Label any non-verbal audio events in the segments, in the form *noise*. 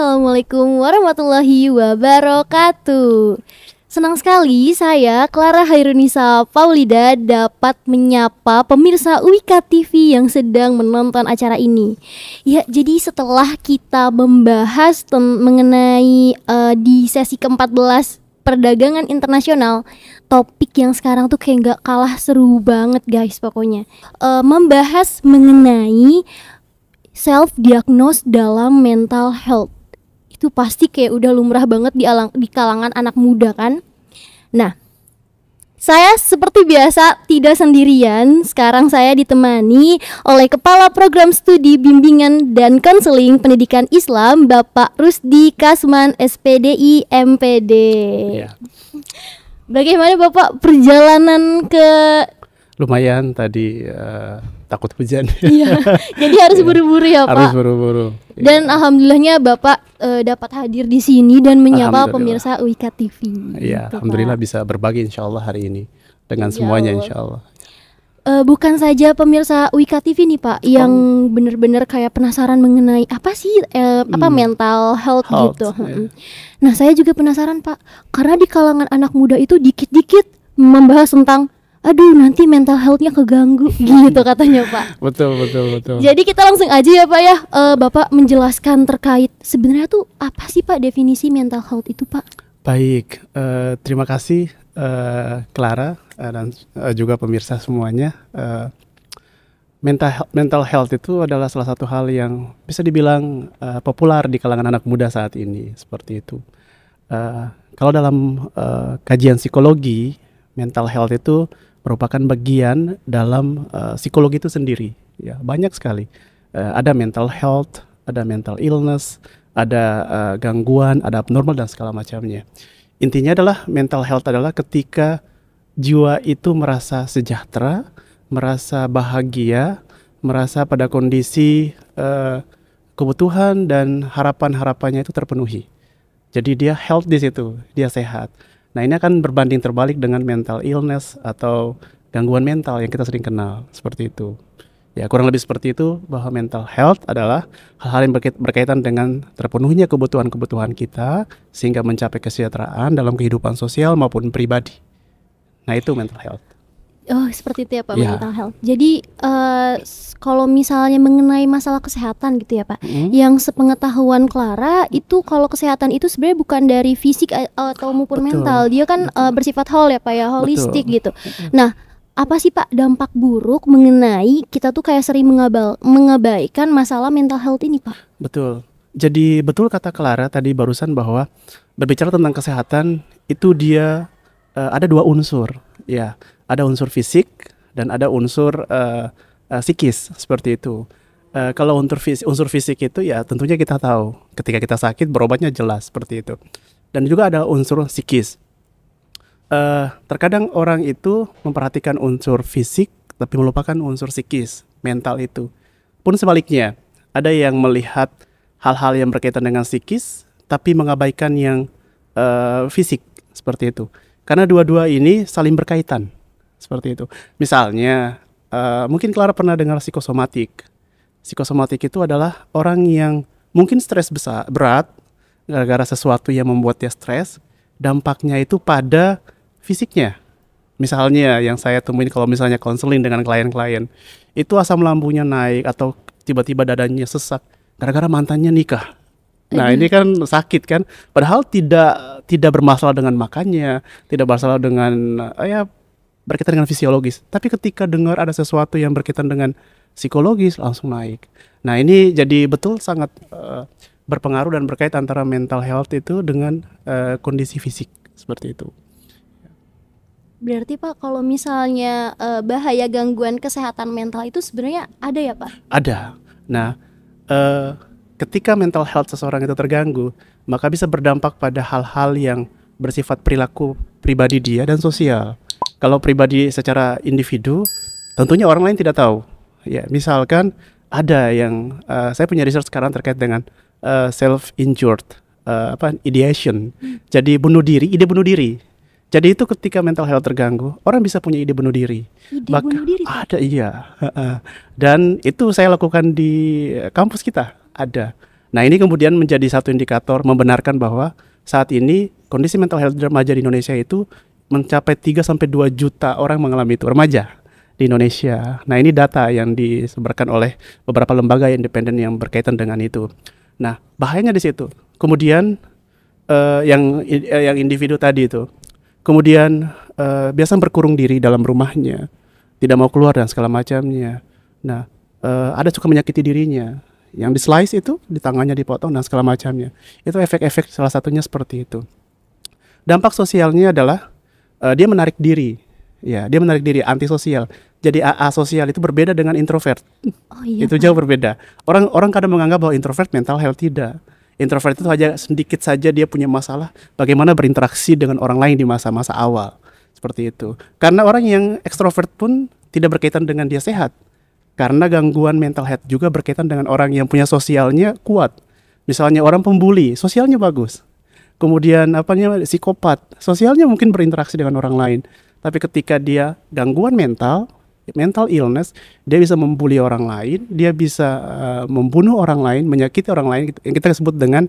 Assalamualaikum warahmatullahi wabarakatuh. Senang sekali saya Clara Hairunisa Paulida dapat menyapa pemirsa Wika TV yang sedang menonton acara ini. Ya, jadi setelah kita membahas mengenai uh, di sesi ke-14 perdagangan internasional topik yang sekarang tuh kayak gak kalah seru banget guys pokoknya uh, membahas mengenai self diagnose dalam mental health itu pasti kayak udah lumrah banget di, alang, di kalangan anak muda kan. Nah, saya seperti biasa tidak sendirian. Sekarang saya ditemani oleh Kepala Program Studi Bimbingan dan Konseling Pendidikan Islam, Bapak Rusdi Kasman, SPDI MPD. Ya. Bagaimana Bapak perjalanan ke Lumayan tadi uh takut hujan. *laughs* Iya. Jadi harus iya. buru-buru ya, Pak. Harus buru-buru. Iya. Dan ya. alhamdulillahnya Bapak e, dapat hadir di sini dan menyapa pemirsa Wika TV. Iya, gitu, alhamdulillah bisa berbagi insya Allah hari ini dengan iya, semuanya insya Allah. E, bukan saja pemirsa Wika TV nih Pak yang benar-benar kayak penasaran mengenai apa sih e, hmm. apa mental health, health gitu. Ya. Nah, saya juga penasaran Pak karena di kalangan anak muda itu dikit-dikit membahas tentang aduh nanti mental healthnya keganggu *laughs* gitu katanya pak betul betul betul jadi kita langsung aja ya pak ya uh, bapak menjelaskan terkait sebenarnya tuh apa sih pak definisi mental health itu pak baik uh, terima kasih uh, Clara uh, dan uh, juga pemirsa semuanya uh, mental mental health itu adalah salah satu hal yang bisa dibilang uh, populer di kalangan anak muda saat ini seperti itu uh, kalau dalam uh, kajian psikologi mental health itu merupakan bagian dalam uh, psikologi itu sendiri. Ya, banyak sekali. Uh, ada mental health, ada mental illness, ada uh, gangguan, ada abnormal dan segala macamnya. Intinya adalah mental health adalah ketika jiwa itu merasa sejahtera, merasa bahagia, merasa pada kondisi uh, kebutuhan dan harapan-harapannya itu terpenuhi. Jadi dia health di situ, dia sehat. Nah ini akan berbanding terbalik dengan mental illness atau gangguan mental yang kita sering kenal seperti itu. Ya kurang lebih seperti itu bahwa mental health adalah hal-hal yang berkaitan dengan terpenuhnya kebutuhan-kebutuhan kita sehingga mencapai kesejahteraan dalam kehidupan sosial maupun pribadi. Nah itu mental health. Oh, seperti itu ya Pak yeah. mental health. Jadi uh, kalau misalnya mengenai masalah kesehatan gitu ya Pak, mm-hmm. yang sepengetahuan Clara itu kalau kesehatan itu sebenarnya bukan dari fisik eh, atau maupun Betul. mental, dia kan Betul. uh, bersifat whole ya Pak ya, holistik Betul. gitu. Mm-hmm. Nah, apa sih Pak dampak buruk mengenai kita tuh kayak sering mengabal mengabaikan masalah mental health ini Pak? Betul. Jadi betul kata Clara tadi barusan bahwa berbicara tentang kesehatan itu dia uh, ada dua unsur ya ada unsur fisik dan ada unsur uh, uh, psikis seperti itu. Uh, kalau unsur fisik, unsur fisik itu ya tentunya kita tahu ketika kita sakit berobatnya jelas seperti itu. Dan juga ada unsur psikis. Uh, terkadang orang itu memperhatikan unsur fisik tapi melupakan unsur psikis, mental itu. Pun sebaliknya, ada yang melihat hal-hal yang berkaitan dengan psikis tapi mengabaikan yang uh, fisik seperti itu. Karena dua-dua ini saling berkaitan seperti itu. Misalnya, uh, mungkin Clara pernah dengar psikosomatik. Psikosomatik itu adalah orang yang mungkin stres besar, berat, gara-gara sesuatu yang membuat dia stres, dampaknya itu pada fisiknya. Misalnya yang saya temuin kalau misalnya konseling dengan klien-klien, itu asam lambungnya naik atau tiba-tiba dadanya sesak gara-gara mantannya nikah. Nah, ini kan sakit kan. Padahal tidak tidak bermasalah dengan makannya, tidak bermasalah dengan eh, ya berkaitan dengan fisiologis. Tapi ketika dengar ada sesuatu yang berkaitan dengan psikologis langsung naik. Nah, ini jadi betul sangat uh, berpengaruh dan berkait antara mental health itu dengan uh, kondisi fisik seperti itu. Berarti Pak, kalau misalnya uh, bahaya gangguan kesehatan mental itu sebenarnya ada ya, Pak? Ada. Nah, uh, ketika mental health seseorang itu terganggu, maka bisa berdampak pada hal-hal yang bersifat perilaku pribadi dia dan sosial. Kalau pribadi secara individu, tentunya orang lain tidak tahu. Ya, misalkan ada yang uh, saya punya research sekarang terkait dengan uh, eh, self injured uh, eh, apa ideation. Hmm. Jadi bunuh diri, ide bunuh diri. Jadi itu ketika mental health terganggu, orang bisa punya ide bunuh diri. Ide Bak bunuh diri. Ada iya. Dan itu saya lakukan di kampus kita. Ada. Nah, ini kemudian menjadi satu indikator membenarkan bahwa saat ini kondisi mental health remaja di Indonesia itu mencapai 3 sampai 2 juta orang mengalami itu remaja di Indonesia. Nah, ini data yang disebarkan oleh beberapa lembaga independen yang berkaitan dengan itu. Nah, bahayanya di situ. Kemudian uh, yang uh, yang individu tadi itu. Kemudian uh, biasa berkurung diri dalam rumahnya, tidak mau keluar dan segala macamnya. Nah, uh, ada suka menyakiti dirinya. Yang di slice itu di tangannya dipotong dan segala macamnya. Itu efek-efek salah satunya seperti itu. Dampak sosialnya adalah uh, dia menarik diri. Ya, dia menarik diri antisosial. Jadi asosial itu berbeda dengan introvert. Oh, iya. Itu jauh berbeda. Orang orang kadang menganggap bahwa introvert mental health tidak. Introvert itu hanya sedikit saja dia punya masalah bagaimana berinteraksi dengan orang lain di masa-masa awal. Seperti itu. Karena orang yang ekstrovert pun tidak berkaitan dengan dia sehat. Karena gangguan mental health juga berkaitan dengan orang yang punya sosialnya kuat. Misalnya orang pembuli, sosialnya bagus kemudian apa namanya psikopat sosialnya mungkin berinteraksi dengan orang lain tapi ketika dia gangguan mental mental illness dia bisa membuli orang lain dia bisa uh, membunuh orang lain menyakiti orang lain gitu. yang kita sebut dengan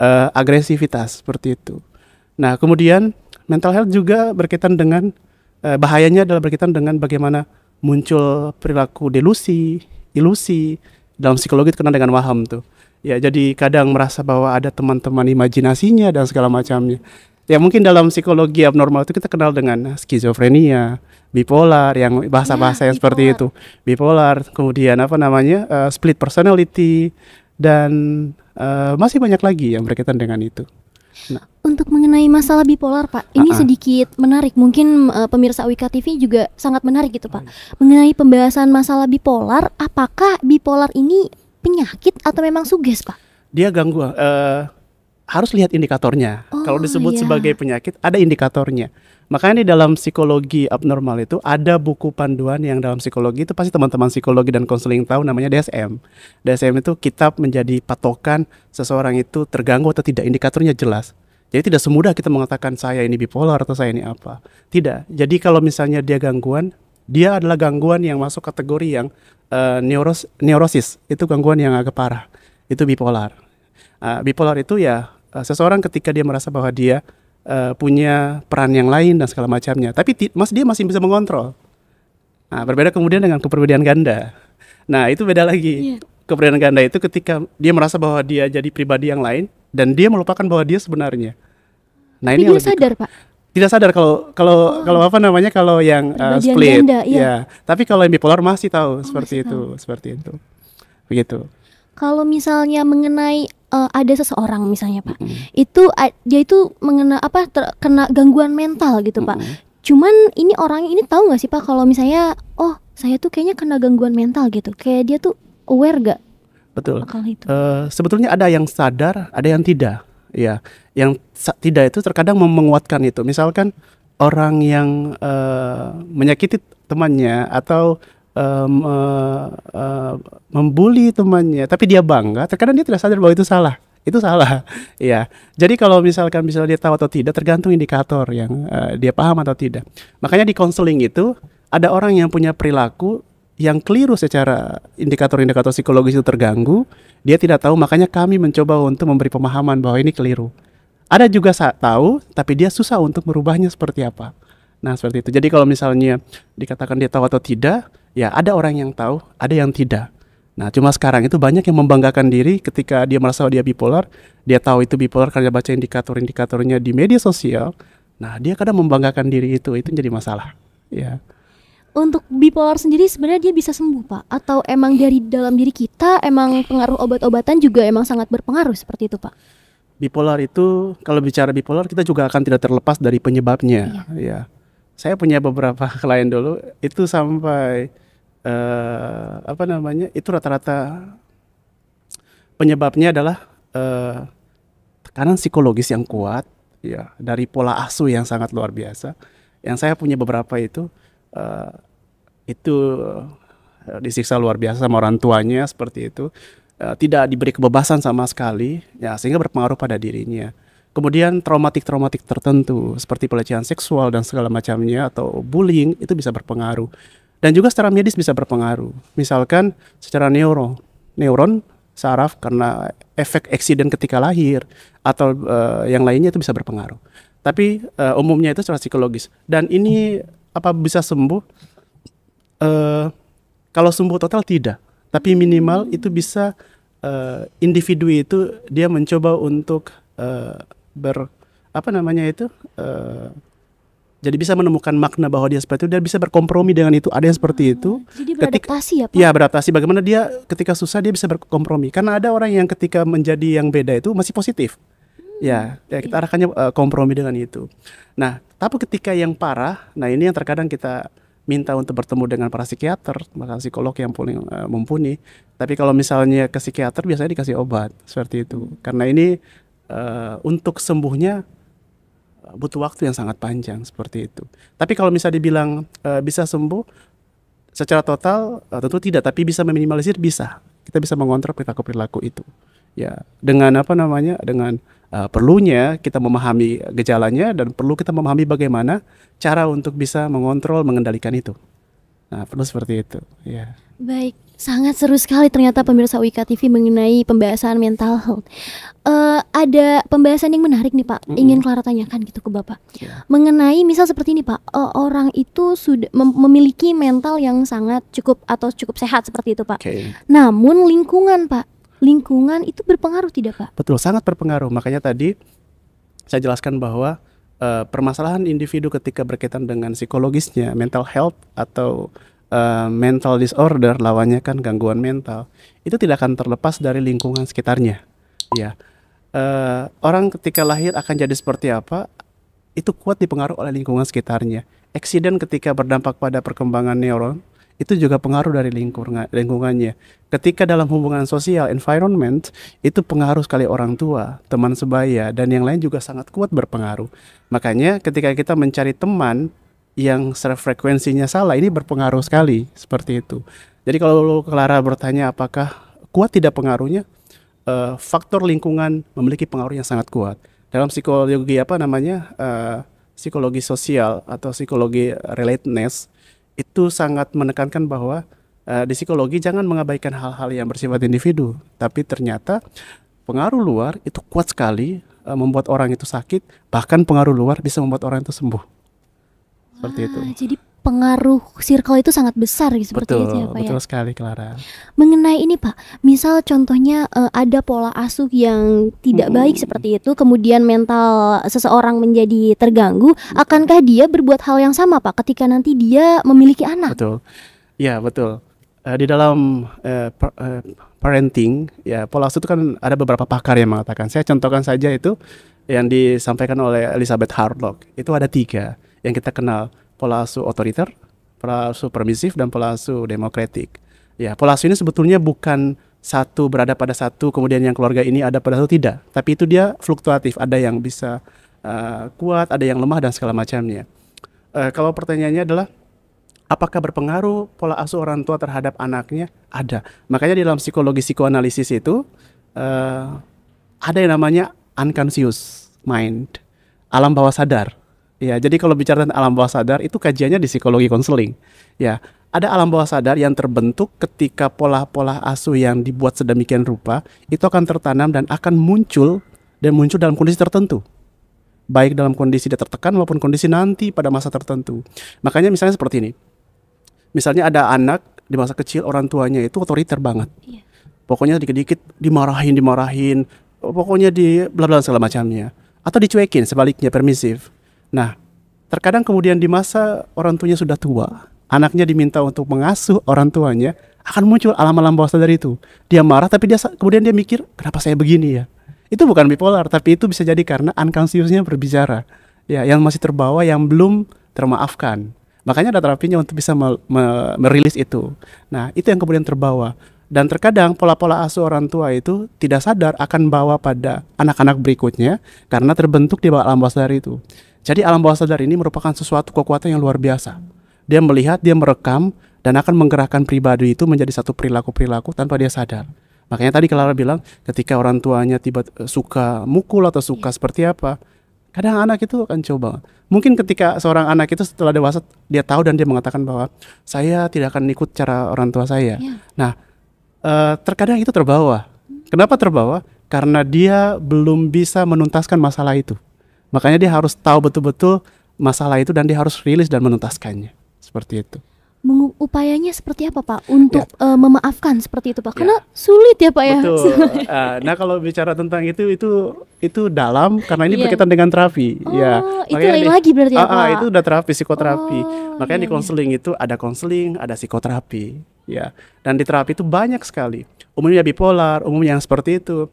uh, agresivitas seperti itu nah kemudian mental health juga berkaitan dengan uh, bahayanya adalah berkaitan dengan bagaimana muncul perilaku delusi ilusi dalam psikologi terkenal dengan waham tuh ya jadi kadang merasa bahwa ada teman-teman imajinasinya dan segala macamnya ya mungkin dalam psikologi abnormal itu kita kenal dengan skizofrenia bipolar yang bahasa-bahasa ya, yang bipolar. seperti itu bipolar kemudian apa namanya uh, split personality dan uh, masih banyak lagi yang berkaitan dengan itu Nah. Untuk mengenai masalah bipolar, Pak, ini uh -uh. sedikit menarik. Mungkin uh, pemirsa Wika TV juga sangat menarik gitu, Pak. Mengenai pembahasan masalah bipolar, apakah bipolar ini penyakit atau memang suges pak? Dia gangguan. Uh, eh, harus lihat indikatornya. Oh, Kalau disebut iya. sebagai penyakit, ada indikatornya. Makanya di dalam psikologi abnormal itu ada buku panduan yang dalam psikologi itu pasti teman-teman psikologi dan konseling tahu namanya DSM. DSM itu kitab menjadi patokan seseorang itu terganggu atau tidak, indikatornya jelas. Jadi tidak semudah kita mengatakan saya ini bipolar atau saya ini apa. Tidak. Jadi kalau misalnya dia gangguan, dia adalah gangguan yang masuk kategori yang Eh, neuros neurosis itu gangguan yang agak parah itu bipolar uh, bipolar itu ya uh, seseorang ketika dia merasa bahwa dia uh, punya peran yang lain dan segala macamnya tapi mas dia masih bisa mengontrol nah, berbeda kemudian dengan kepribadian ganda nah itu beda lagi yeah. kepribadian ganda itu ketika dia merasa bahwa dia jadi pribadi yang lain dan dia melupakan bahwa dia sebenarnya nah tapi ini dia sadar pak tidak sadar kalau kalau oh. kalau apa namanya kalau yang uh, split ganda, ya. ya tapi kalau yang bipolar masih tahu oh, seperti masih itu tahu. seperti itu begitu kalau misalnya mengenai uh, ada seseorang misalnya pak mm -hmm. itu uh, dia itu mengena apa terkena gangguan mental gitu mm -hmm. pak cuman ini orang ini tahu nggak sih pak kalau misalnya oh saya tuh kayaknya kena gangguan mental gitu kayak dia tuh aware gak betul itu? Uh, sebetulnya ada yang sadar ada yang tidak ya yang tidak itu terkadang menguatkan itu misalkan orang yang uh, menyakiti temannya atau um, uh, uh, membuli temannya tapi dia bangga terkadang dia tidak sadar bahwa itu salah itu salah *laughs* ya jadi kalau misalkan bisa dia tahu atau tidak tergantung indikator yang uh, dia paham atau tidak makanya di konseling itu ada orang yang punya perilaku yang keliru secara indikator-indikator psikologis itu terganggu, dia tidak tahu makanya kami mencoba untuk memberi pemahaman bahwa ini keliru. Ada juga saat tahu tapi dia susah untuk merubahnya seperti apa. Nah, seperti itu. Jadi kalau misalnya dikatakan dia tahu atau tidak, ya ada orang yang tahu, ada yang tidak. Nah, cuma sekarang itu banyak yang membanggakan diri ketika dia merasa dia bipolar, dia tahu itu bipolar karena baca indikator-indikatornya di media sosial. Nah, dia kadang membanggakan diri itu, itu jadi masalah. Ya untuk bipolar sendiri sebenarnya dia bisa sembuh pak atau emang dari dalam diri kita emang pengaruh obat-obatan juga emang sangat berpengaruh seperti itu pak bipolar itu kalau bicara bipolar kita juga akan tidak terlepas dari penyebabnya iya. ya saya punya beberapa *laughs* klien dulu itu sampai uh, apa namanya itu rata-rata penyebabnya adalah uh, tekanan psikologis yang kuat ya dari pola asuh yang sangat luar biasa yang saya punya beberapa itu Eh, itu eh, disiksa luar biasa sama orang tuanya seperti itu eh, tidak diberi kebebasan sama sekali ya sehingga berpengaruh pada dirinya kemudian traumatik-traumatik tertentu seperti pelecehan seksual dan segala macamnya atau bullying itu bisa berpengaruh dan juga secara medis bisa berpengaruh misalkan secara neuro neuron saraf karena efek eksiden ketika lahir atau uh, yang lainnya itu bisa berpengaruh tapi uh, umumnya itu secara psikologis dan ini apa bisa sembuh? Uh, kalau sembuh total tidak, tapi minimal itu bisa uh, eh, individu itu dia mencoba untuk uh, ber apa namanya itu uh, jadi bisa menemukan makna bahwa dia seperti itu dan bisa berkompromi dengan itu. Ada yang seperti ah, itu. Jadi beradaptasi ketika, ya Pak? Iya beradaptasi. Bagaimana dia ketika susah dia bisa berkompromi. Karena ada orang yang ketika menjadi yang beda itu masih positif. Hmm, ya, ya kita iya. arahkannya uh, kompromi dengan itu. Nah, tapi ketika yang parah, nah ini yang terkadang kita minta untuk bertemu dengan para psikiater, para psikolog yang paling uh, eh, mumpuni. Tapi kalau misalnya ke psikiater biasanya dikasih obat seperti itu. Karena ini uh, untuk sembuhnya eh, butuh waktu yang sangat panjang seperti itu. Tapi kalau misalnya dibilang uh, bisa sembuh secara total uh, tentu tidak, tapi bisa meminimalisir bisa. Kita bisa mengontrol perilaku-perilaku itu ya dengan apa namanya dengan uh, perlunya kita memahami gejalanya dan perlu kita memahami bagaimana cara untuk bisa mengontrol mengendalikan itu nah perlu seperti itu ya baik sangat seru sekali ternyata pemirsa Wika TV mengenai pembahasan mental health. Uh, ada pembahasan yang menarik nih Pak, ingin Clara tanyakan gitu ke Bapak. Yeah. Mengenai misal seperti ini Pak, uh, orang itu sudah mem memiliki mental yang sangat cukup atau cukup sehat seperti itu Pak. Okay. Namun lingkungan Pak lingkungan itu berpengaruh tidak Pak? Betul, sangat berpengaruh. Makanya tadi saya jelaskan bahwa uh, permasalahan individu ketika berkaitan dengan psikologisnya, mental health atau uh, mental disorder lawannya kan gangguan mental, itu tidak akan terlepas dari lingkungan sekitarnya. Ya. Uh, orang ketika lahir akan jadi seperti apa itu kuat dipengaruhi oleh lingkungan sekitarnya. Eksiden ketika berdampak pada perkembangan neuron itu juga pengaruh dari lingkungan lingkungannya. Ketika dalam hubungan sosial environment itu pengaruh sekali orang tua, teman sebaya dan yang lain juga sangat kuat berpengaruh. Makanya ketika kita mencari teman yang frekuensinya salah ini berpengaruh sekali seperti itu. Jadi kalau Clara bertanya apakah kuat tidak pengaruhnya? Eh, faktor lingkungan memiliki pengaruh yang sangat kuat. Dalam psikologi apa namanya? Eh, psikologi sosial atau psikologi relatedness itu sangat menekankan bahwa uh, di psikologi jangan mengabaikan hal-hal yang bersifat individu, tapi ternyata pengaruh luar itu kuat sekali uh, membuat orang itu sakit, bahkan pengaruh luar bisa membuat orang itu sembuh. Seperti ah, itu. Jadi pengaruh circle itu sangat besar gitu seperti itu ya Pak ya? betul ya. sekali Clara. Mengenai ini Pak, misal contohnya uh, ada pola asuh yang tidak hmm. baik seperti itu, kemudian mental seseorang menjadi terganggu, akankah dia berbuat hal yang sama Pak ketika nanti dia memiliki anak? Betul. Ya, betul. Uh, di dalam uh, per, uh, parenting ya pola asuh itu kan ada beberapa pakar yang mengatakan. Saya contohkan saja itu yang disampaikan oleh Elizabeth Harlock. Itu ada tiga yang kita kenal pola asuh otoriter, pola asuh permisif dan pola asuh demokratik. Ya, pola asuh ini sebetulnya bukan satu berada pada satu kemudian yang keluarga ini ada pada satu tidak, tapi itu dia fluktuatif, ada yang bisa uh, kuat, ada yang lemah dan segala macamnya. Uh, kalau pertanyaannya adalah apakah berpengaruh pola asuh orang tua terhadap anaknya? Ada. Makanya di dalam psikologi psikoanalisis itu uh, ada yang namanya unconscious mind, alam bawah sadar. Ya, jadi kalau bicara tentang alam bawah sadar itu kajiannya di psikologi konseling. Ya, ada alam bawah sadar yang terbentuk ketika pola-pola asuh yang dibuat sedemikian rupa itu akan tertanam dan akan muncul dan muncul dalam kondisi tertentu. Baik dalam kondisi dia tertekan maupun kondisi nanti pada masa tertentu. Makanya misalnya seperti ini. Misalnya ada anak di masa kecil orang tuanya itu otoriter banget. Iya. Pokoknya dikit-dikit dimarahin, dimarahin, pokoknya di bla bla segala macamnya. Atau dicuekin sebaliknya permisif Nah, terkadang kemudian di masa orang tuanya sudah tua, anaknya diminta untuk mengasuh orang tuanya, akan muncul alam-alam bawah sadar itu. Dia marah tapi dia kemudian dia mikir, kenapa saya begini ya? Itu bukan bipolar, tapi itu bisa jadi karena unconsciousnya berbicara. Ya, yang masih terbawa yang belum termaafkan. Makanya ada terapinya untuk bisa me me merilis itu. Nah, itu yang kemudian terbawa. Dan terkadang pola-pola asuh orang tua itu tidak sadar akan bawa pada anak-anak berikutnya karena terbentuk di bawah alam bawah sadar itu. Jadi alam bawah sadar ini merupakan sesuatu kekuatan yang luar biasa. Dia melihat, dia merekam, dan akan menggerakkan pribadi itu menjadi satu perilaku-perilaku tanpa dia sadar. Makanya tadi Clara bilang ketika orang tuanya tiba eh, suka mukul atau suka iya. seperti apa, kadang anak itu akan coba. Mungkin ketika seorang anak itu setelah dewasa dia tahu dan dia mengatakan bahwa saya tidak akan ikut cara orang tua saya. Yeah. Nah, eh, terkadang itu terbawa. Kenapa terbawa? Karena dia belum bisa menuntaskan masalah itu. Makanya dia harus tahu betul-betul masalah itu dan dia harus rilis dan menuntaskannya. Seperti itu. upayanya seperti apa Pak untuk ya. uh, memaafkan seperti itu Pak? Ya. Karena ya. sulit ya Pak ya. Betul. uh, *laughs* nah kalau bicara tentang itu itu itu dalam karena ini yeah. berkaitan dengan terapi. Oh, ya. itu lain lagi berarti uh, Pak. Uh, itu udah terapi psikoterapi. Oh, Makanya iya, di konseling iya. itu ada konseling, ada psikoterapi. Ya. Dan di terapi itu banyak sekali. Umumnya bipolar, umumnya yang seperti itu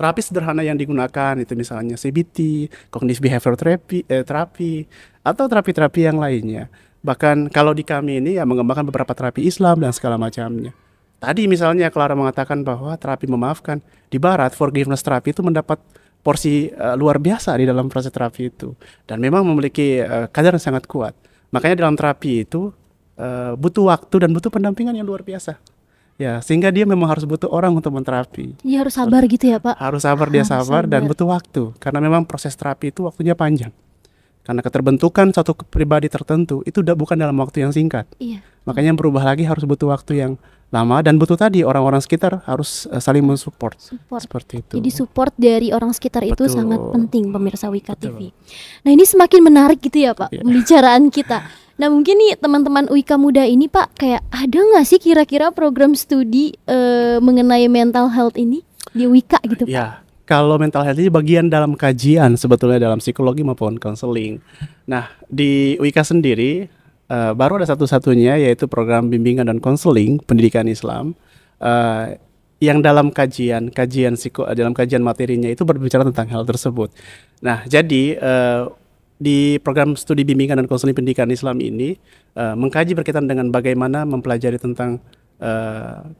terapi sederhana yang digunakan itu misalnya CBT, cognitive behavior therapy, eh, terapi atau terapi-terapi yang lainnya. Bahkan kalau di kami ini ya mengembangkan beberapa terapi Islam dan segala macamnya. Tadi misalnya Clara mengatakan bahwa terapi memaafkan di barat forgiveness terapi itu mendapat porsi uh, luar biasa di dalam proses terapi itu dan memang memiliki uh, kadar yang sangat kuat. Makanya dalam terapi itu uh, butuh waktu dan butuh pendampingan yang luar biasa. Ya, sehingga dia memang harus butuh orang untuk menterapi. Iya, harus sabar gitu ya, Pak. Harus sabar, dia harus ah, sabar dan butuh waktu karena memang proses terapi itu waktunya panjang. Karena keterbentukan satu pribadi tertentu itu udah bukan dalam waktu yang singkat. Iya. Makanya berubah lagi harus butuh waktu yang lama dan butuh tadi orang-orang sekitar harus uh, saling mensupport support. seperti itu. Jadi support dari orang sekitar Betul. itu sangat penting pemirsa Wika Betul. TV. Nah, ini semakin menarik gitu ya, Pak, yeah. pembicaraan kita. Nah, mungkin nih teman-teman Wika muda ini, Pak, kayak ada nggak sih kira-kira program studi uh, mengenai mental health ini di Wika gitu, Pak? Ya kalau mental health ini bagian dalam kajian sebetulnya dalam psikologi maupun counseling. Nah, di Wika sendiri uh, baru ada satu-satunya yaitu program bimbingan dan konseling pendidikan Islam uh, yang dalam kajian kajian psiko eh, dalam kajian materinya itu berbicara tentang hal tersebut. Nah, jadi uh, di program studi bimbingan dan konseling pendidikan Islam ini uh, mengkaji berkaitan dengan bagaimana mempelajari tentang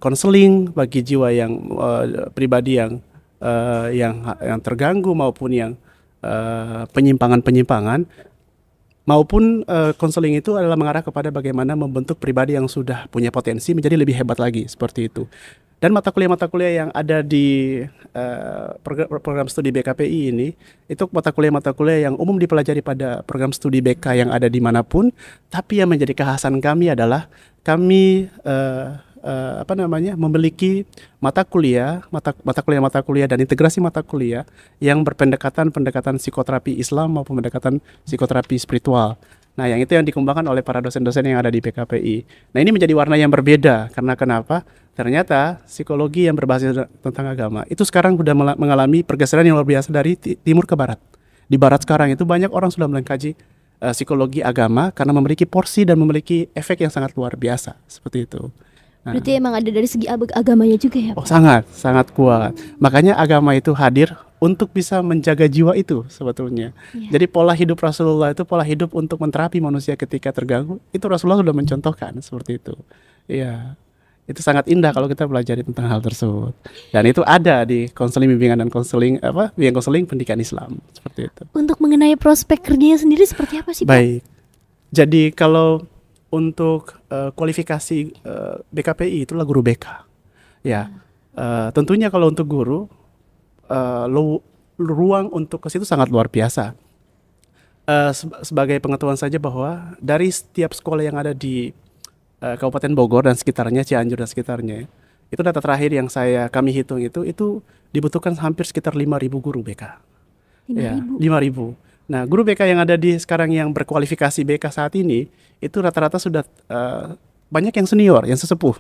konseling uh, bagi jiwa yang uh, pribadi yang uh, yang yang terganggu maupun yang eh, penyimpangan-penyimpangan maupun eh, konseling uh, itu adalah mengarah kepada bagaimana membentuk pribadi yang sudah punya potensi menjadi lebih hebat lagi seperti itu. Dan mata kuliah-mata kuliah yang ada di uh, program, program studi BKPI ini, itu mata kuliah-mata kuliah yang umum dipelajari pada program studi BK yang ada di manapun tapi yang menjadi kekhasan kami adalah kami uh, uh, apa namanya memiliki mata kuliah mata mata kuliah mata kuliah dan integrasi mata kuliah yang berpendekatan pendekatan psikoterapi Islam maupun pendekatan psikoterapi spiritual. Nah, yang itu yang dikembangkan oleh para dosen-dosen yang ada di PKPI. Nah, ini menjadi warna yang berbeda karena kenapa? Ternyata psikologi yang berbasis tentang agama itu sekarang sudah mengalami pergeseran yang luar biasa dari timur ke barat. Di barat sekarang itu banyak orang sudah melengkaji eh, psikologi agama karena memiliki porsi dan memiliki efek yang sangat luar biasa seperti itu. Berarti emang ada dari segi agamanya juga ya? Oh, Pak? Oh sangat, sangat kuat. Makanya agama itu hadir untuk bisa menjaga jiwa itu sebetulnya. Ya. Jadi pola hidup Rasulullah itu pola hidup untuk menterapi manusia ketika terganggu. Itu Rasulullah sudah mencontohkan seperti itu. Iya. Itu sangat indah kalau kita pelajari tentang hal tersebut. Dan itu ada di konseling bimbingan dan konseling apa? Bimbingan konseling pendidikan Islam seperti itu. Untuk mengenai prospek kerjanya sendiri seperti apa sih, Pak? Baik. Jadi kalau untuk uh, kualifikasi uh, BKPI itulah guru BK. Ya. Uh, tentunya kalau untuk guru uh, lu, ruang untuk ke situ sangat luar biasa. Uh, sebagai pengetahuan saja bahwa dari setiap sekolah yang ada di uh, Kabupaten Bogor dan sekitarnya Cianjur dan sekitarnya itu data terakhir yang saya kami hitung itu itu dibutuhkan hampir sekitar 5.000 guru BK. 5.000. Ya, 5.000. Nah, guru BK yang ada di sekarang yang berkualifikasi BK saat ini itu rata-rata sudah uh, banyak yang senior, yang sesepuh.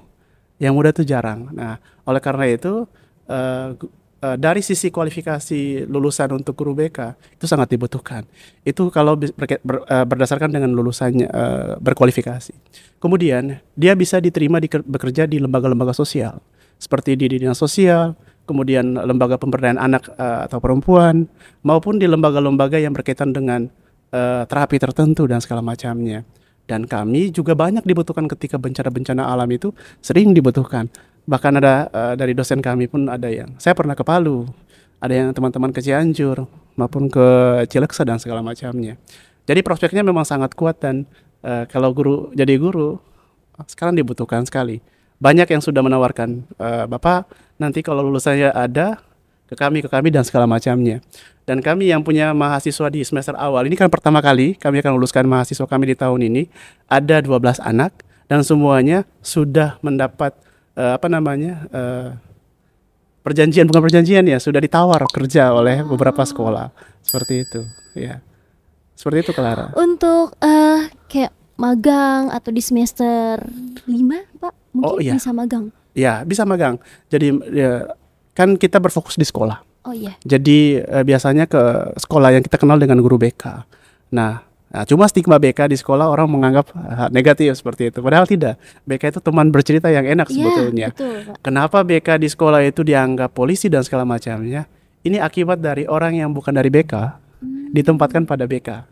Yang muda itu jarang. Nah, oleh karena itu uh, uh, dari sisi kualifikasi lulusan untuk guru BK itu sangat dibutuhkan. Itu kalau ber, ber, berdasarkan dengan lulusannya uh, berkualifikasi. Kemudian dia bisa diterima di, bekerja di lembaga-lembaga sosial seperti di dinas sosial, kemudian lembaga pemberdayaan anak uh, atau perempuan, maupun di lembaga-lembaga yang berkaitan dengan uh, terapi tertentu dan segala macamnya. Dan kami juga banyak dibutuhkan ketika bencana-bencana alam itu sering dibutuhkan. Bahkan ada uh, dari dosen kami pun ada yang saya pernah ke Palu, ada yang teman-teman ke Cianjur maupun ke Cileksa dan segala macamnya. Jadi prospeknya memang sangat kuat dan uh, kalau guru jadi guru sekarang dibutuhkan sekali banyak yang sudah menawarkan e, Bapak nanti kalau lulus saya ada ke kami ke kami dan segala macamnya. Dan kami yang punya mahasiswa di semester awal ini kan pertama kali kami akan luluskan mahasiswa kami di tahun ini ada 12 anak dan semuanya sudah mendapat e, apa namanya e, perjanjian bukan perjanjian ya sudah ditawar kerja oleh beberapa sekolah seperti itu ya seperti itu Clara untuk uh, kayak magang atau di semester 5 pak mungkin oh, iya. bisa magang. Ya, bisa magang. Jadi ya, kan kita berfokus di sekolah. Oh iya. Jadi eh, biasanya ke sekolah yang kita kenal dengan guru BK. Nah, nah, cuma stigma BK di sekolah orang menganggap ah, negatif seperti itu. Padahal tidak. BK itu teman bercerita yang enak yeah, sebetulnya. Betul. Kenapa BK di sekolah itu dianggap polisi dan segala macamnya? Ini akibat dari orang yang bukan dari BK hmm. ditempatkan pada BK.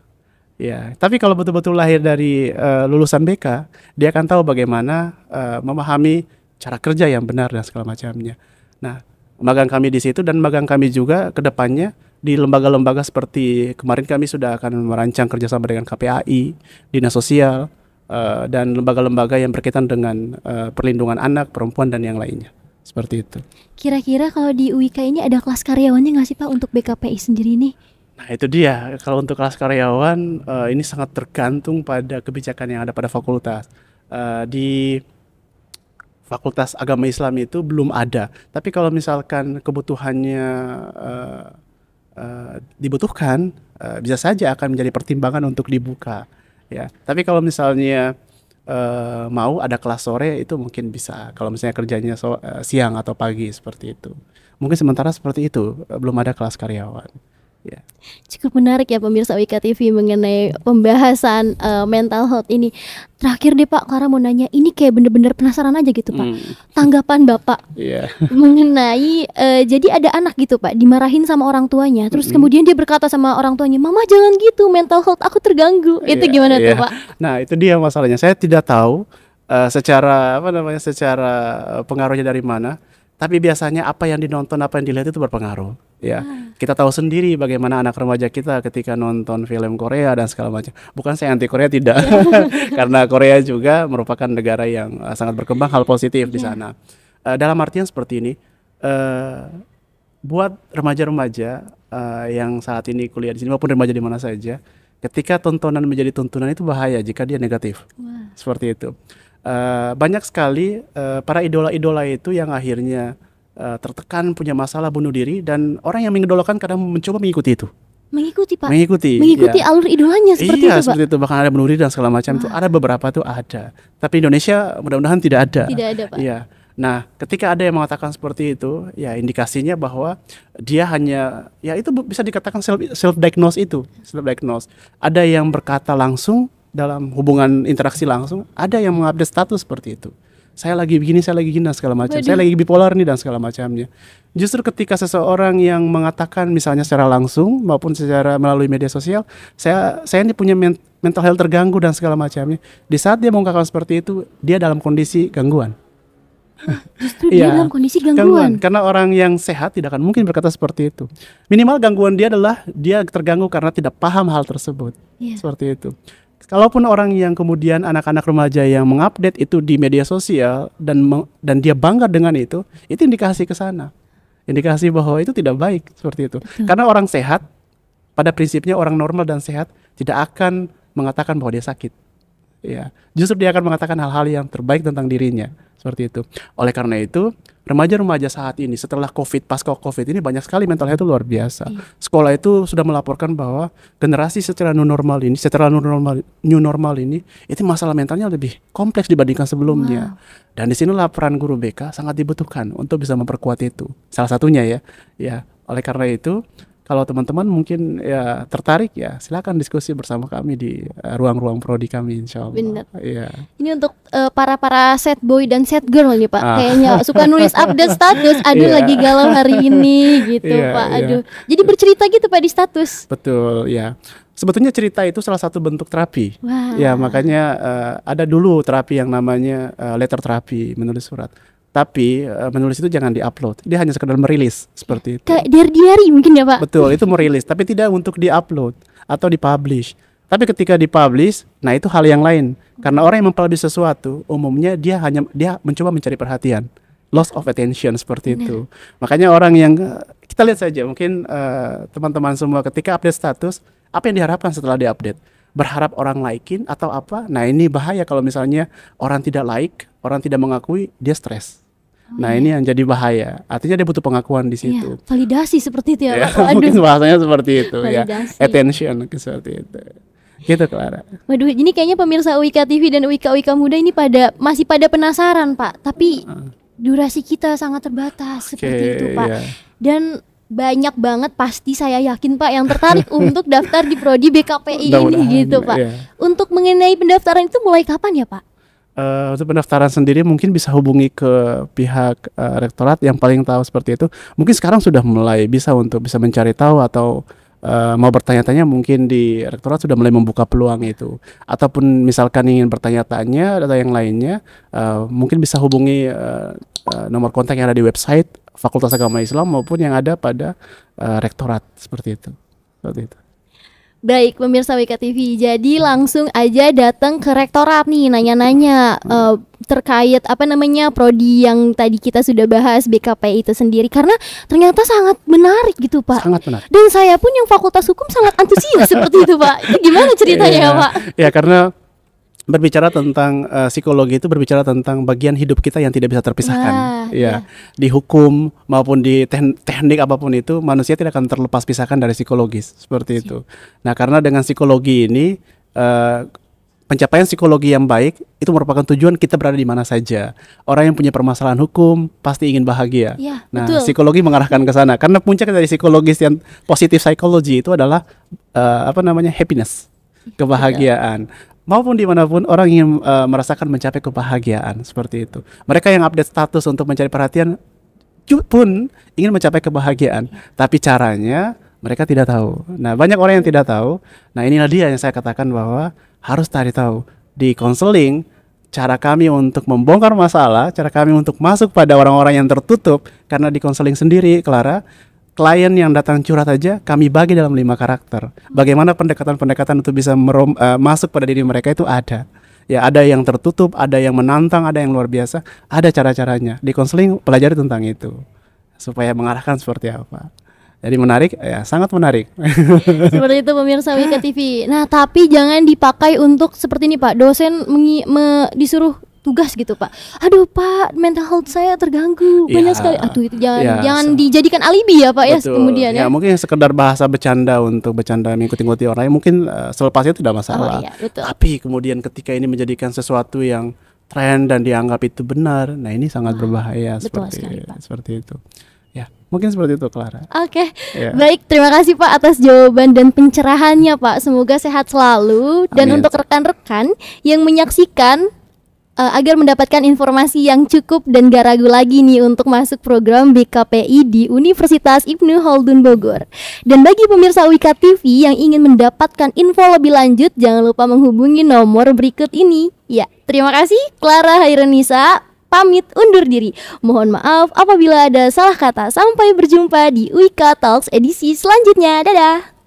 Ya, tapi kalau betul-betul lahir dari uh, lulusan BK, dia akan tahu bagaimana uh, memahami cara kerja yang benar dan segala macamnya. Nah, magang kami di situ dan magang kami juga ke depannya di lembaga-lembaga seperti kemarin kami sudah akan merancang kerjasama dengan KPAI, Dinas Sosial, uh, dan lembaga-lembaga yang berkaitan dengan uh, perlindungan anak, perempuan, dan yang lainnya. Seperti itu. Kira-kira kalau di UIK ini ada kelas karyawannya nggak sih Pak untuk BKPI sendiri nih? Nah itu dia, kalau untuk kelas karyawan uh, ini sangat tergantung pada kebijakan yang ada pada fakultas. Uh, di fakultas agama Islam itu belum ada, tapi kalau misalkan kebutuhannya uh, uh, dibutuhkan, uh, bisa saja akan menjadi pertimbangan untuk dibuka. Ya, tapi kalau misalnya uh, mau ada kelas sore itu mungkin bisa. Kalau misalnya kerjanya so, uh, siang atau pagi seperti itu, mungkin sementara seperti itu uh, belum ada kelas karyawan. Yeah. Cukup menarik ya pemirsa WIKA TV mengenai pembahasan uh, mental health ini. Terakhir deh Pak, Clara mau nanya, ini kayak bener-bener penasaran aja gitu Pak. Mm. Tanggapan Bapak yeah. *laughs* mengenai uh, jadi ada anak gitu Pak dimarahin sama orang tuanya, terus mm -hmm. kemudian dia berkata sama orang tuanya, "Mama jangan gitu, mental health aku terganggu." Itu gimana yeah. tuh Pak? Nah, itu dia masalahnya. Saya tidak tahu uh, secara apa namanya, secara pengaruhnya dari mana, tapi biasanya apa yang dinonton, apa yang dilihat itu berpengaruh ya. Ah. Kita tahu sendiri bagaimana anak remaja kita ketika nonton film Korea dan segala macam. Bukan saya anti Korea tidak, *laughs* *laughs* karena Korea juga merupakan negara yang eh, sangat berkembang hal positif di ya. sana. Uh, dalam artian seperti ini, uh, buat remaja-remaja uh, yang saat ini kuliah di sini maupun remaja di mana saja, ketika tontonan menjadi tontonan itu bahaya jika dia negatif, wow. seperti itu. Uh, banyak sekali uh, para idola-idola itu yang akhirnya uh, tertekan, punya masalah bunuh diri dan orang yang mengidolakan kadang mencoba mengikuti itu. Mengikuti pak. Mengikuti. Mengikuti ya. alur idolanya seperti iya, itu pak. Iya seperti itu bahkan ada bunuh diri dan segala macam itu ada beberapa tuh ada. Tapi Indonesia mudah-mudahan tidak ada. Tidak ada pak. Iya. Nah, ketika ada yang mengatakan seperti itu, ya indikasinya bahwa dia hanya ya itu bisa dikatakan self self diagnose itu, self diagnose. Ada yang berkata langsung dalam hubungan interaksi langsung, ada yang mengupdate status seperti itu saya lagi begini, saya lagi gini dan segala macam. Saya lagi bipolar nih dan segala macamnya. Justru ketika seseorang yang mengatakan misalnya secara langsung maupun secara melalui media sosial, saya saya ini punya men mental health terganggu dan segala macamnya. Di saat dia mengungkapkan seperti itu, dia dalam kondisi gangguan. Justru dia ya, dalam kondisi gangguan. gangguan. Karena orang yang sehat tidak akan mungkin berkata seperti itu. Minimal gangguan dia adalah dia terganggu karena tidak paham hal tersebut. Yeah. Seperti itu. Kalaupun orang yang kemudian anak-anak remaja yang mengupdate itu di media sosial dan dan dia bangga dengan itu, itu indikasi ke sana. Indikasi bahwa itu tidak baik seperti itu. Betul. Karena orang sehat pada prinsipnya orang normal dan sehat tidak akan mengatakan bahwa dia sakit. Ya, justru dia akan mengatakan hal-hal yang terbaik tentang dirinya seperti itu. Oleh karena itu, remaja-remaja saat ini setelah COVID, pasca COVID ini banyak sekali mental health itu luar biasa. Iya. Sekolah itu sudah melaporkan bahwa generasi secara new normal ini, secara new normal, new normal ini, itu masalah mentalnya lebih kompleks dibandingkan sebelumnya. Wow. Dan di sinilah peran guru BK sangat dibutuhkan untuk bisa memperkuat itu. Salah satunya ya, ya. Oleh karena itu, kalau teman-teman mungkin ya tertarik ya silakan diskusi bersama kami di eh, ruang-ruang uh, prodi kami insya Allah. Iya. Ini untuk uh, para para set boy dan set girl nih pak, ah. kayaknya suka nulis update status, *laughs* aduh yeah. lagi galau hari ini *laughs* gitu yeah, pak, iya. aduh. Yeah. Jadi bercerita gitu pak di status. Betul ya. sebetulnya cerita itu salah satu bentuk terapi. Wow. Ya makanya uh, ada dulu terapi yang namanya uh, letter terapi menulis surat tapi uh, menulis itu jangan diupload. Dia hanya sekedar merilis seperti itu. Kayak diary diary mungkin ya pak. Betul, itu merilis, tapi tidak untuk diupload atau dipublish. Tapi ketika dipublish, nah itu hal yang lain. Karena orang yang mempublish sesuatu, umumnya dia hanya dia mencoba mencari perhatian, loss of attention seperti itu. itu. Nah. Makanya orang yang eh, kita lihat saja, mungkin eh, teman-teman uh, teman -teman semua ketika update status, apa yang diharapkan setelah diupdate? berharap orang laikin atau apa. Nah ini bahaya kalau misalnya orang tidak like, orang tidak mengakui, dia stres. Oh, nah iya. ini yang jadi bahaya. Artinya dia butuh pengakuan di situ. Iya, validasi seperti itu ya. ya *laughs* mungkin bahasanya seperti itu ya. validasi. ya. Attention seperti itu. Gitu Clara. Waduh, ini kayaknya pemirsa Wika TV dan Wika Wika muda ini pada masih pada penasaran Pak. Tapi durasi kita sangat terbatas okay, seperti itu Pak. Iya. Dan banyak banget pasti saya yakin Pak yang tertarik *laughs* untuk daftar di prodi BKPI ini gitu Pak. Ya. Untuk mengenai pendaftaran itu mulai kapan ya Pak? Uh, untuk pendaftaran sendiri mungkin bisa hubungi ke pihak uh, rektorat yang paling tahu seperti itu. Mungkin sekarang sudah mulai bisa untuk bisa mencari tahu atau uh, mau bertanya-tanya mungkin di rektorat sudah mulai membuka peluang itu ataupun misalkan ingin bertanya-tanya atau yang lainnya uh, mungkin bisa hubungi uh, uh, nomor kontak yang ada di website Fakultas Agama Islam maupun yang ada pada uh, rektorat seperti itu. Seperti itu. Baik, pemirsa WK TV. Jadi langsung aja datang ke rektorat nih nanya-nanya uh, terkait apa namanya prodi yang tadi kita sudah bahas BKP itu sendiri karena ternyata sangat menarik gitu, Pak. Sangat menarik. Dan saya pun yang fakultas hukum sangat antusias *laughs* seperti itu, Pak. gimana ceritanya, ya, Pak? Ya, karena berbicara tentang uh, psikologi itu berbicara tentang bagian hidup kita yang tidak bisa terpisahkan. Nah, ya, ya. di hukum maupun di teknik apapun itu manusia tidak akan terlepas pisahkan dari psikologis seperti itu. Iya. Nah, karena dengan psikologi ini uh, pencapaian psikologi yang baik itu merupakan tujuan kita berada di mana saja. Orang yang punya permasalahan hukum pasti ingin bahagia. Ya, nah, betul. psikologi mengarahkan ke sana karena puncak dari psikologis yang positif psikologi itu adalah uh, apa namanya happiness iya, kebahagiaan. Betul maupun dimanapun orang ingin uh, merasakan mencapai kebahagiaan seperti itu. Mereka yang update status untuk mencari perhatian pun ingin mencapai kebahagiaan, tapi caranya mereka tidak tahu. Nah banyak orang yang tidak tahu. Nah inilah dia yang saya katakan bahwa harus tadi tahu di konseling cara kami untuk membongkar masalah, cara kami untuk masuk pada orang-orang yang tertutup karena di konseling sendiri, Clara, klien yang datang curhat aja kami bagi dalam lima karakter. Bagaimana pendekatan-pendekatan untuk bisa merom, uh, masuk pada diri mereka itu ada. Ya ada yang tertutup, ada yang menantang, ada yang luar biasa, ada cara-caranya. Di konseling pelajari tentang itu supaya mengarahkan seperti apa. Jadi menarik, ya sangat menarik. *laughs* Seperti itu pemirsa Wika TV. Nah tapi jangan dipakai untuk seperti ini Pak. Dosen me, disuruh tugas gitu pak aduh pak mental health saya terganggu ya, banyak sekali aduh itu jangan ya, jangan so, dijadikan alibi ya pak ya, betul. ya kemudian ya, ya mungkin sekedar bahasa bercanda untuk bercanda mengikuti-ngikuti orang lain ya, mungkin uh, selepasnya tidak masalah oh, iya, betul. tapi kemudian ketika ini menjadikan sesuatu yang tren dan dianggap itu benar nah ini sangat ah, berbahaya betul seperti sekali, pak. seperti itu ya mungkin seperti itu Clara. Oke, okay. Ya. yeah. baik terima kasih Pak atas jawaban dan pencerahannya Pak. Semoga sehat selalu dan Amin. untuk rekan-rekan yang menyaksikan uh, agar mendapatkan informasi yang cukup dan gak ragu lagi nih untuk masuk program BKPI di Universitas Ibnu Khaldun Bogor. Dan bagi pemirsa Wika TV yang ingin mendapatkan info lebih lanjut, jangan lupa menghubungi nomor berikut ini. Ya, terima kasih Clara Hairunisa. pamit undur diri. Mohon maaf apabila ada salah kata. Sampai berjumpa di Wika Talks edisi selanjutnya. Dadah.